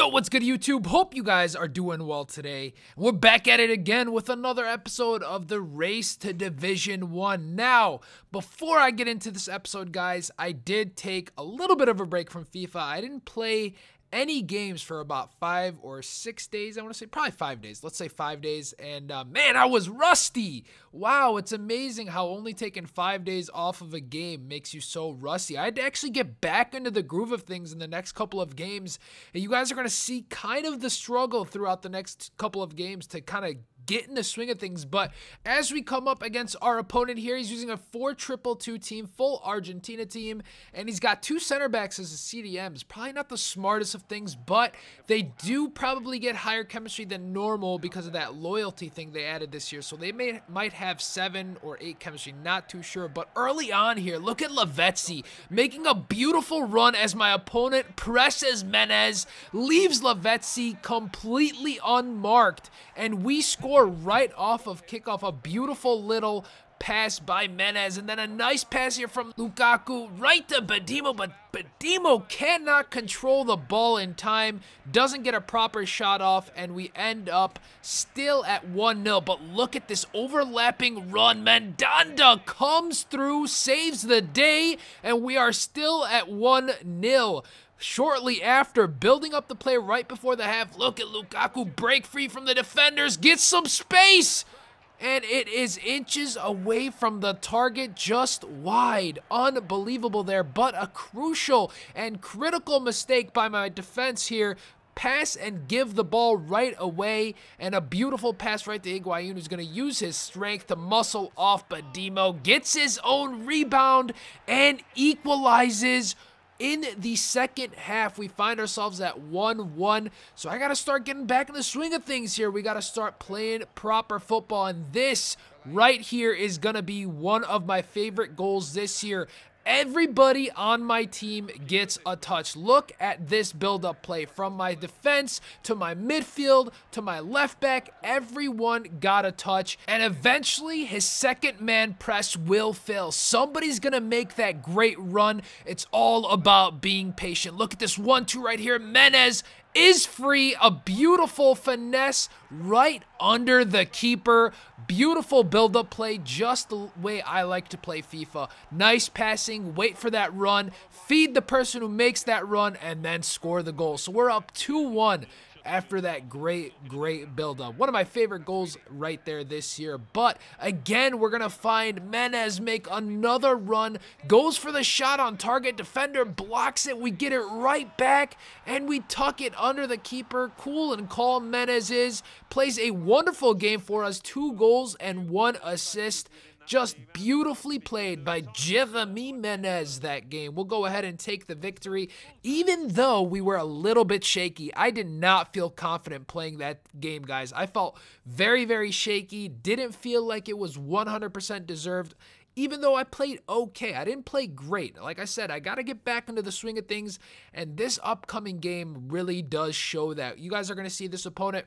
Yo, what's good YouTube? Hope you guys are doing well today. We're back at it again with another episode of the Race to Division 1. Now, before I get into this episode, guys, I did take a little bit of a break from FIFA. I didn't play any games for about five or six days. I want to say probably five days. Let's say five days. And uh, man, I was rusty. Wow, it's amazing how only taking five days off of a game makes you so rusty. I had to actually get back into the groove of things in the next couple of games. And you guys are going to see kind of the struggle throughout the next couple of games to kind of get in the swing of things. But as we come up against our opponent here, he's using a 4 triple 2 team, full Argentina team, and he's got two center backs as a CDMs. Probably not the smartest of things, but they do probably get higher chemistry than normal because of that loyalty thing they added this year. So they may might have seven or eight chemistry, not too sure. But early on here, look at Lavezzi making a beautiful run as my opponent presses Menez, leaves Lavezzi completely unmarked, and we score score right off of kickoff. A beautiful little pass by Menez, and then a nice pass here from Lukaku right to Badimo, but Badimo cannot control the ball in time, doesn't get a proper shot off, and we end up still at 1-0. But look at this overlapping run. Mandanda comes through, saves the day, and we are still at 1-0. Shortly after, building up the play right before the half, look at Lukaku break free from the defenders, get some space! And it is inches away from the target, just wide. Unbelievable there, but a crucial and critical mistake by my defense here pass and give the ball right away. And a beautiful pass right to Higuain, who's going to use his strength to muscle off But Demo Gets his own rebound and equalizes in the second half, we find ourselves at 1-1. So I got to start getting back in the swing of things here. We got to start playing proper football. And this right here is going to be one of my favorite goals this year Everybody on my team gets a touch. Look at this build-up play from my defense to my midfield to my left back. Everyone got a touch, and eventually his second man press will fail. Somebody's going to make that great run. It's all about being patient. Look at this one-two right here. Menez is free. A beautiful finesse right under the keeper. Beautiful build-up play, just the way I like to play FIFA. Nice passing, wait for that run, feed the person who makes that run, and then score the goal. So we're up 2-1 after that great, great buildup. One of my favorite goals right there this year. But again, we're going to find Menez make another run, goes for the shot on target. Defender blocks it. We get it right back, and we tuck it under the keeper. Cool and calm Menez is. Plays a wonderful game for us. Two goals and one assist. Just beautifully played by Jeremy Menez that game. We'll go ahead and take the victory, even though we were a little bit shaky. I did not feel confident playing that game, guys. I felt very, very shaky. Didn't feel like it was 100% deserved even though I played okay. I didn't play great. Like I said, I got to get back into the swing of things, and this upcoming game really does show that. You guys are going to see this opponent,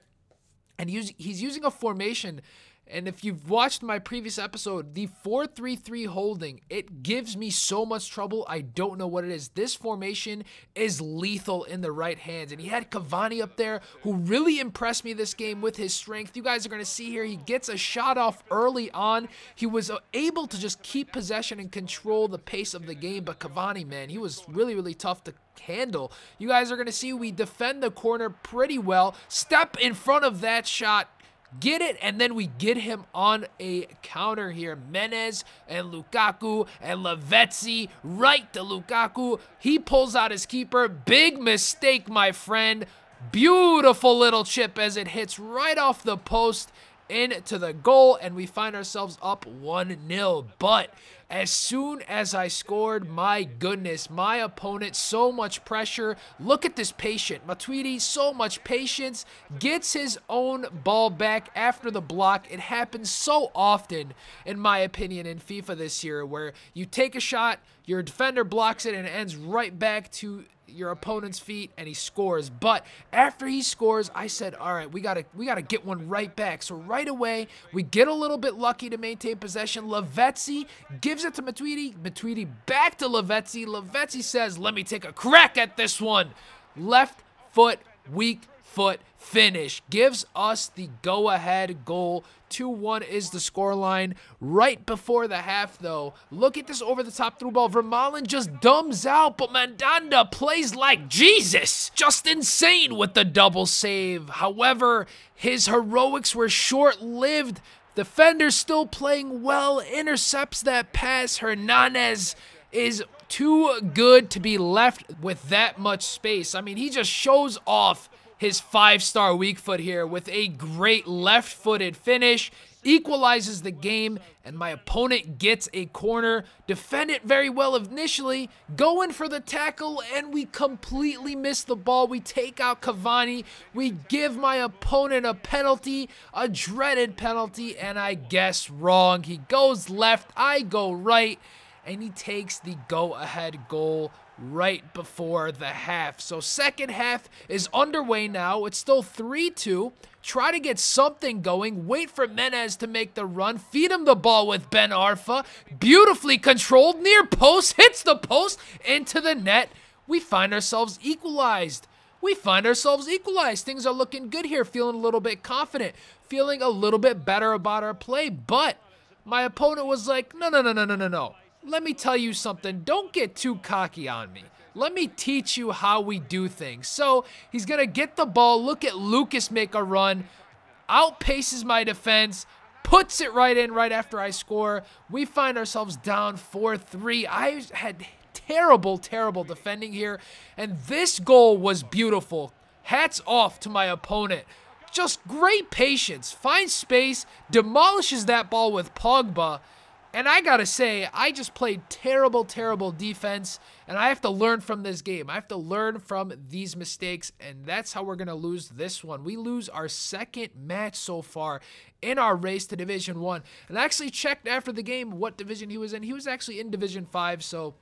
and he's using a formation and if you've watched my previous episode, the 433 holding, it gives me so much trouble. I don't know what it is. This formation is lethal in the right hands. And he had Cavani up there who really impressed me this game with his strength. You guys are going to see here, he gets a shot off early on. He was uh, able to just keep possession and control the pace of the game. But Cavani, man, he was really, really tough to handle. You guys are going to see we defend the corner pretty well. Step in front of that shot get it, and then we get him on a counter here. Menez and Lukaku and Lavezzi right to Lukaku. He pulls out his keeper. Big mistake, my friend. Beautiful little chip as it hits right off the post into the goal, and we find ourselves up 1 0. But as soon as I scored, my goodness, my opponent, so much pressure. Look at this patient. Matuidi, so much patience, gets his own ball back after the block. It happens so often, in my opinion, in FIFA this year, where you take a shot, your defender blocks it, and it ends right back to your opponent's feet and he scores. But after he scores, I said, "All right, we got to we got to get one right back." So right away, we get a little bit lucky to maintain possession. Lavezzi gives it to Matuidi. Matuidi back to Lavezzi. Lavezzi says, "Let me take a crack at this one." Left foot weak foot finish. Gives us the go ahead goal. 2 1 is the scoreline. Right before the half, though, look at this over the top through ball. Vermaelen just dumbs out, but Mandanda plays like Jesus. Just insane with the double save. However, his heroics were short lived. Defender still playing well, intercepts that pass. Hernandez is too good to be left with that much space. I mean, he just shows off his five-star weak foot here with a great left-footed finish equalizes the game, and my opponent gets a corner. Defend it very well initially, go in for the tackle, and we completely miss the ball. We take out Cavani, we give my opponent a penalty, a dreaded penalty, and I guess wrong. He goes left, I go right and he takes the go-ahead goal right before the half. So second half is underway now. It's still 3-2. Try to get something going. Wait for Menez to make the run. Feed him the ball with Ben Arfa. Beautifully controlled. Near post. Hits the post. Into the net. We find ourselves equalized. We find ourselves equalized. Things are looking good here. Feeling a little bit confident. Feeling a little bit better about our play. But my opponent was like, no, no, no, no, no, no, no let me tell you something. Don't get too cocky on me. Let me teach you how we do things. So he's going to get the ball. Look at Lucas make a run. Outpaces my defense. Puts it right in right after I score. We find ourselves down 4-3. I had terrible, terrible defending here. And this goal was beautiful. Hats off to my opponent. Just great patience. Finds space. Demolishes that ball with Pogba. And I got to say, I just played terrible, terrible defense, and I have to learn from this game. I have to learn from these mistakes, and that's how we're going to lose this one. We lose our second match so far in our race to Division 1. And I actually checked after the game what division he was in. He was actually in Division 5, so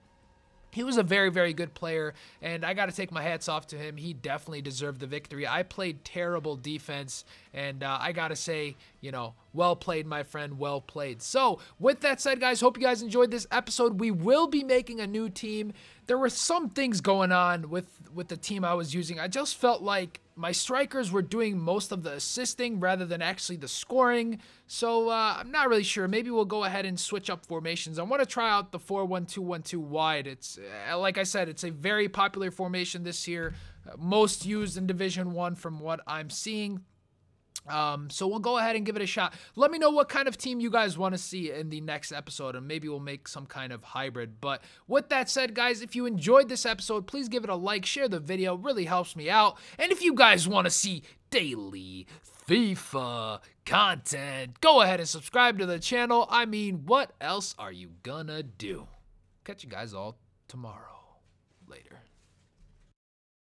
he was a very very good player and i got to take my hats off to him he definitely deserved the victory i played terrible defense and uh, i gotta say you know well played, my friend. Well played. So, with that said, guys, hope you guys enjoyed this episode. We will be making a new team. There were some things going on with with the team I was using. I just felt like my strikers were doing most of the assisting rather than actually the scoring. So uh, I'm not really sure. Maybe we'll go ahead and switch up formations. I want to try out the 4-1-2-1-2 wide. It's uh, like I said, it's a very popular formation this year, uh, most used in Division One from what I'm seeing. Um, so we'll go ahead and give it a shot. Let me know what kind of team you guys want to see in the next episode, and maybe we'll make some kind of hybrid. But with that said, guys, if you enjoyed this episode, please give it a like, share the video, really helps me out. And if you guys want to see daily FIFA content, go ahead and subscribe to the channel. I mean, what else are you gonna do? Catch you guys all tomorrow. Later.